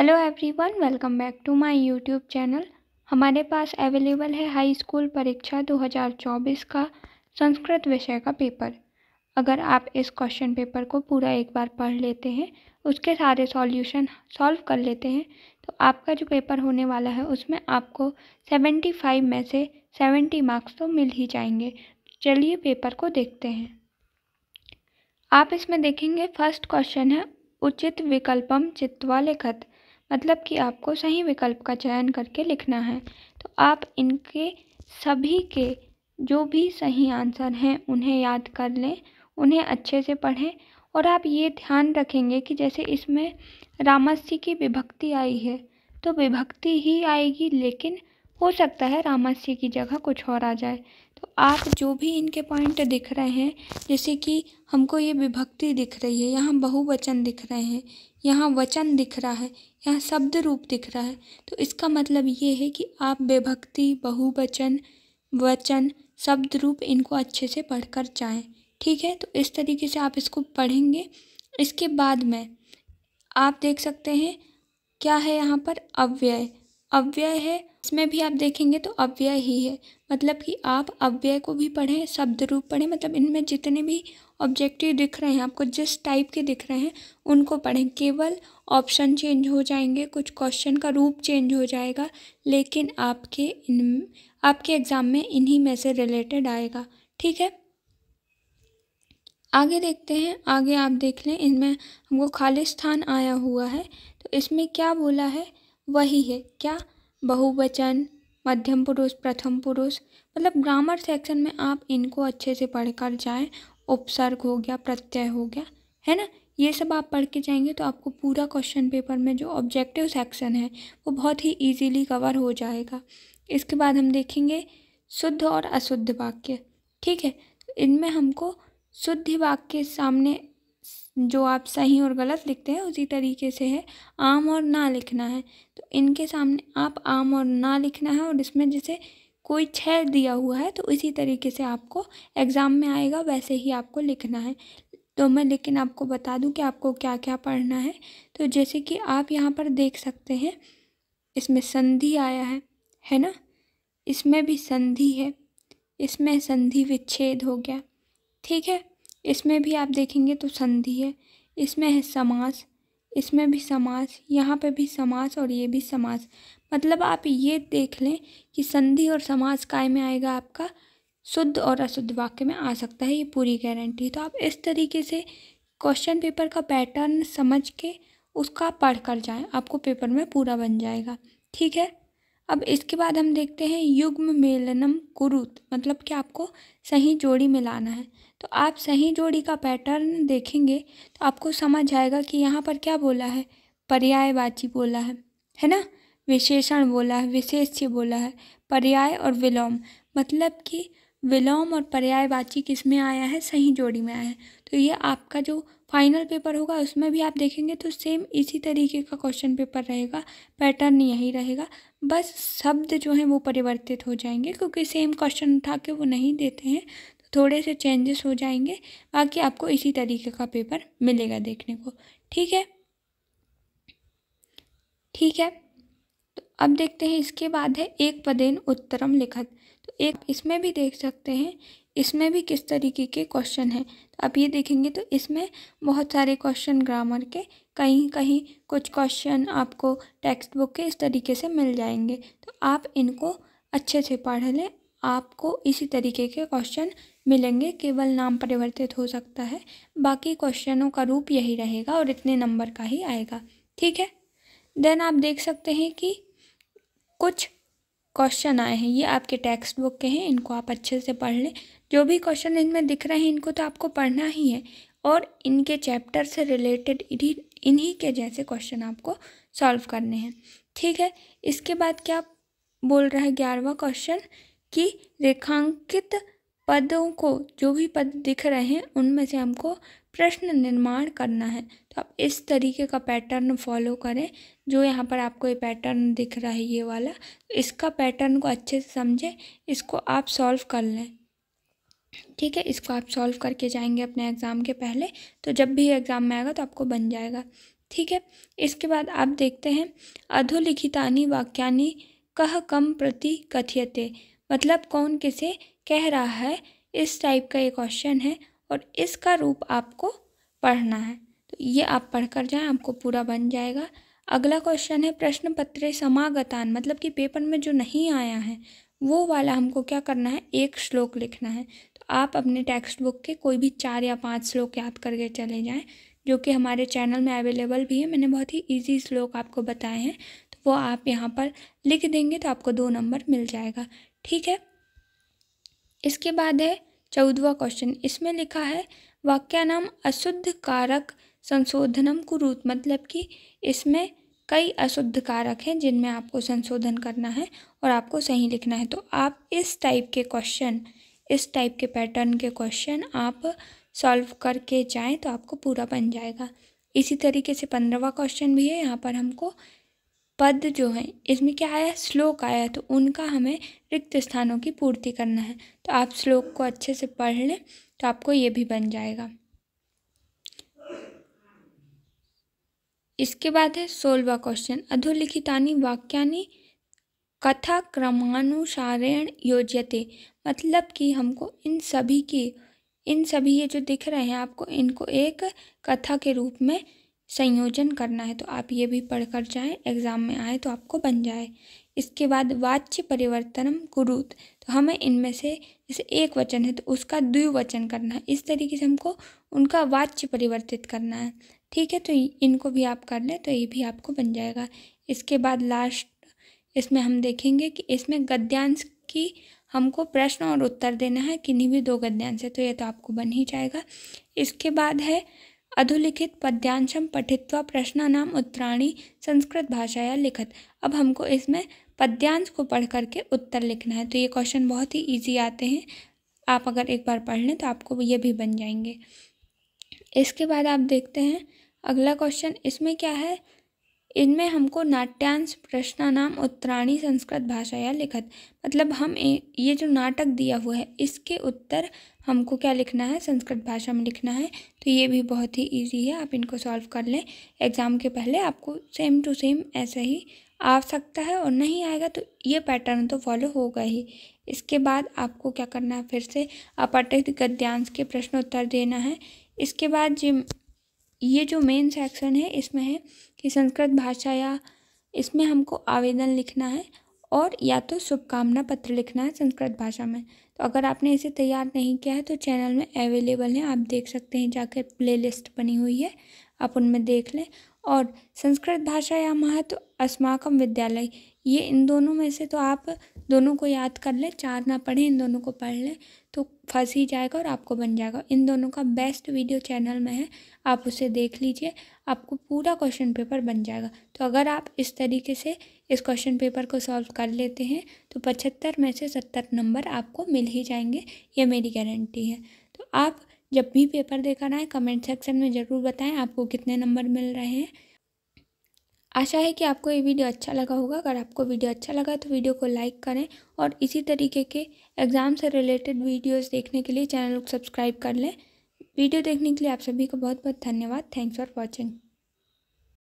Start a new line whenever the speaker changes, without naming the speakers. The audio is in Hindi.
hello everyone welcome back to my YouTube channel हमारे पास अवेलेबल है हाई स्कूल परीक्षा 2024 का संस्कृत विषय का पेपर अगर आप इस क्वेश्चन पेपर को पूरा एक बार पढ़ लेते हैं उसके सारे सॉल्यूशन सॉल्व कर लेते हैं तो आपका जो पेपर होने वाला है उसमें आपको 75 में से 70 मार्क्स तो मिल ही जाएंगे चलिए पेपर को देखते हैं आप इसमें देखेंगे फर्स्ट क्वेश्चन है उचित विकल्पम चित्वा लिखत मतलब कि आपको सही विकल्प का चयन करके लिखना है तो आप इनके सभी के जो भी सही आंसर हैं उन्हें याद कर लें उन्हें अच्छे से पढ़ें और आप ये ध्यान रखेंगे कि जैसे इसमें रामस्य की विभक्ति आई है तो विभक्ति ही आएगी लेकिन हो सकता है रामस्य की जगह कुछ और आ जाए तो आप जो भी इनके पॉइंट दिख रहे हैं जैसे कि हमको ये विभक्ति दिख रही है यहाँ बहुवचन दिख रहे हैं यहाँ वचन दिख रहा है यहाँ शब्द रूप दिख रहा है तो इसका मतलब ये है कि आप विभक्ति बहुवचन वचन शब्द रूप इनको अच्छे से पढ़कर जाएं ठीक है तो इस तरीके से आप इसको पढ़ेंगे इसके बाद में आप देख सकते हैं क्या है यहाँ पर अव्यय अव्यय है इसमें भी आप देखेंगे तो अव्यय ही है मतलब कि आप अव्यय को भी पढ़ें शब्द रूप पढ़ें मतलब इनमें जितने भी ऑब्जेक्टिव दिख रहे हैं आपको जिस टाइप के दिख रहे हैं उनको पढ़ें केवल ऑप्शन चेंज हो जाएंगे कुछ क्वेश्चन का रूप चेंज हो जाएगा लेकिन आपके इन आपके एग्ज़ाम में इन्हीं में से रिलेटेड आएगा ठीक है आगे देखते हैं आगे आप देख लें इनमें हमको खालिस्तान आया हुआ है तो इसमें क्या बोला है वही है क्या बहुवचन मध्यम पुरुष प्रथम पुरुष मतलब ग्रामर सेक्शन में आप इनको अच्छे से पढ़ कर जाएँ उपसर्ग हो गया प्रत्यय हो गया है ना ये सब आप पढ़ के जाएंगे तो आपको पूरा क्वेश्चन पेपर में जो ऑब्जेक्टिव सेक्शन है वो बहुत ही इजीली कवर हो जाएगा इसके बाद हम देखेंगे शुद्ध और अशुद्ध वाक्य ठीक है इनमें हमको शुद्ध वाक्य सामने जो आप सही और गलत लिखते हैं उसी तरीके से है आम और ना लिखना है तो इनके सामने आप आम और ना लिखना है और इसमें जैसे कोई छह दिया हुआ है तो इसी तरीके से आपको एग्ज़ाम में आएगा वैसे ही आपको लिखना है तो मैं लेकिन आपको बता दूं कि आपको क्या क्या पढ़ना है तो जैसे कि आप यहाँ पर देख सकते हैं इसमें संधि आया है है ना इसमें भी संधि है इसमें संधि विच्छेद हो गया ठीक है इसमें भी आप देखेंगे तो संधि है इसमें है समास इसमें भी समास यहाँ पे भी समास और ये भी समास मतलब आप ये देख लें कि संधि और समास काय में आएगा आपका शुद्ध और अशुद्ध वाक्य में आ सकता है ये पूरी गारंटी तो आप इस तरीके से क्वेश्चन पेपर का पैटर्न समझ के उसका पढ़ कर जाएँ आपको पेपर में पूरा बन जाएगा ठीक है अब इसके बाद हम देखते हैं युग्म मेलनम कुरुत मतलब कि आपको सही जोड़ी मिलाना है तो आप सही जोड़ी का पैटर्न देखेंगे तो आपको समझ आएगा कि यहाँ पर क्या बोला है पर्यायवाची बोला है है ना विशेषण बोला है विशेष्य बोला है पर्याय और विलोम मतलब कि विलोम और पर्यायवाची किस में आया है सही जोड़ी में आया है तो ये आपका जो फाइनल पेपर होगा उसमें भी आप देखेंगे तो सेम इसी तरीके का क्वेश्चन पेपर रहेगा पैटर्न यही रहेगा बस शब्द जो हैं वो परिवर्तित हो जाएंगे क्योंकि सेम क्वेश्चन उठा के वो नहीं देते हैं तो थोड़े से चेंजेस हो जाएंगे बाकी आपको इसी तरीके का पेपर मिलेगा देखने को ठीक है ठीक है अब देखते हैं इसके बाद है एक पदेन उत्तरम लिखत तो एक इसमें भी देख सकते हैं इसमें भी किस तरीके के क्वेश्चन हैं तो आप ये देखेंगे तो इसमें बहुत सारे क्वेश्चन ग्रामर के कहीं कहीं कुछ क्वेश्चन आपको टेक्स्ट बुक के इस तरीके से मिल जाएंगे तो आप इनको अच्छे से पढ़ लें आपको इसी तरीके के क्वेश्चन मिलेंगे केवल नाम परिवर्तित हो सकता है बाकी क्वेश्चनों का रूप यही रहेगा और इतने नंबर का ही आएगा ठीक है देन आप देख सकते हैं कि कुछ क्वेश्चन आए हैं ये आपके टेक्स्ट बुक के हैं इनको आप अच्छे से पढ़ लें जो भी क्वेश्चन इनमें दिख रहे हैं इनको तो आपको पढ़ना ही है और इनके चैप्टर से रिलेटेड इन्हीं इन्हीं के जैसे क्वेश्चन आपको सॉल्व करने हैं ठीक है इसके बाद क्या बोल रहा है ग्यारहवा क्वेश्चन कि रेखांकित पदों को जो भी पद दिख रहे हैं उनमें से हमको प्रश्न निर्माण करना है तो आप इस तरीके का पैटर्न फॉलो करें जो यहाँ पर आपको ये पैटर्न दिख रहा है ये वाला इसका पैटर्न को अच्छे से समझें इसको आप सॉल्व कर लें ठीक है इसको आप सॉल्व करके जाएंगे अपने एग्ज़ाम के पहले तो जब भी एग्ज़ाम में आएगा तो आपको बन जाएगा ठीक है इसके बाद आप देखते हैं अधोलिखितानी वाक्यानि कह कम प्रति कथियते मतलब कौन किसे कह रहा है इस टाइप का ये क्वेश्चन है और इसका रूप आपको पढ़ना है तो ये आप पढ़कर जाएं आपको पूरा बन जाएगा अगला क्वेश्चन है प्रश्न पत्र समागतान मतलब कि पेपर में जो नहीं आया है वो वाला हमको क्या करना है एक श्लोक लिखना है तो आप अपने टेक्स्ट बुक के कोई भी चार या पांच श्लोक याद करके चले जाएं जो कि हमारे चैनल में अवेलेबल भी है मैंने बहुत ही इजी श्लोक आपको बताए हैं तो वो आप यहाँ पर लिख देंगे तो आपको दो नंबर मिल जाएगा ठीक है इसके बाद है चौदवा क्वेश्चन इसमें लिखा है वाक्यानाम अशुद्ध कारक संशोधनम कुरूत मतलब कि इसमें कई अशुद्ध कारक हैं जिनमें आपको संशोधन करना है और आपको सही लिखना है तो आप इस टाइप के क्वेश्चन इस टाइप के पैटर्न के क्वेश्चन आप सॉल्व करके जाएं तो आपको पूरा बन जाएगा इसी तरीके से पंद्रहवा क्वेश्चन भी है यहाँ पर हमको पद जो हैं इसमें क्या आया श्लोक आया तो उनका हमें रिक्त स्थानों की पूर्ति करना है तो आप श्लोक को अच्छे से पढ़ लें तो आपको ये भी बन जाएगा इसके बाद है सोलवा क्वेश्चन अधोलिखितानी वाक्यानी कथा क्रमानुसारेण योज्यते मतलब कि हमको इन सभी की इन सभी ये जो दिख रहे हैं आपको इनको एक कथा के रूप में संयोजन करना है तो आप ये भी पढ़ कर जाएँ एग्ज़ाम में आए तो आपको बन जाए इसके बाद वाच्य परिवर्तनम कुरुत तो हमें इनमें से जैसे एक वचन है तो उसका द्विवचन करना है इस तरीके से हमको उनका वाच्य परिवर्तित करना है ठीक है तो इनको भी आप कर लें तो ये भी आपको बन जाएगा इसके बाद लास्ट इसमें हम देखेंगे कि इसमें गद्यांश की हमको प्रश्न और उत्तर देना है किन्हीं भी दो गद्यांश है तो ये तो आपको बन ही जाएगा इसके बाद है अधोलिखित पद्यांशम पठित्वा प्रश्नानाम उत्तराणी संस्कृत भाषाया लिखत अब हमको इसमें पद्यांश को पढ़ करके उत्तर लिखना है तो ये क्वेश्चन बहुत ही ईजी आते हैं आप अगर एक बार पढ़ लें तो आपको ये भी बन जाएंगे इसके बाद आप देखते हैं अगला क्वेश्चन इसमें क्या है इनमें हमको नाट्यांश प्रश्नानाम उत्तराणी संस्कृत भाषा या लिखत मतलब हम ये जो नाटक दिया हुआ है इसके उत्तर हमको क्या लिखना है संस्कृत भाषा में लिखना है तो ये भी बहुत ही इजी है आप इनको सॉल्व कर लें एग्ज़ाम के पहले आपको सेम टू सेम ऐसा ही आ सकता है और नहीं आएगा तो ये पैटर्न तो फॉलो होगा ही इसके बाद आपको क्या करना है फिर से अपटित गद्यांश के प्रश्न उत्तर देना है इसके बाद जिम ये जो मेन सेक्शन है इसमें है कि संस्कृत भाषा या इसमें हमको आवेदन लिखना है और या तो शुभकामना पत्र लिखना है संस्कृत भाषा में तो अगर आपने इसे तैयार नहीं किया है तो चैनल में अवेलेबल है आप देख सकते हैं जाकर प्लेलिस्ट बनी हुई है आप उनमें देख लें और संस्कृत भाषा या महत्व अस्माकम विद्यालय ये इन दोनों में से तो आप दोनों को याद कर लें चार ना पढ़ें इन दोनों को पढ़ लें तो फंस ही जाएगा और आपको बन जाएगा इन दोनों का बेस्ट वीडियो चैनल में है आप उसे देख लीजिए आपको पूरा क्वेश्चन पेपर बन जाएगा तो अगर आप इस तरीके से इस क्वेश्चन पेपर को सॉल्व कर लेते हैं तो पचहत्तर में से सत्तर नंबर आपको मिल ही जाएंगे ये मेरी गारंटी है तो आप जब भी पेपर देकर आए कमेंट सेक्शन में ज़रूर बताएं आपको कितने नंबर मिल रहे हैं आशा है कि आपको ये वीडियो अच्छा लगा होगा अगर आपको वीडियो अच्छा लगा तो वीडियो को लाइक करें और इसी तरीके के एग्ज़ाम से रिलेटेड वीडियोस देखने के लिए चैनल को सब्सक्राइब कर लें वीडियो देखने के लिए आप सभी को बहुत बहुत धन्यवाद थैंक्स फॉर वॉचिंग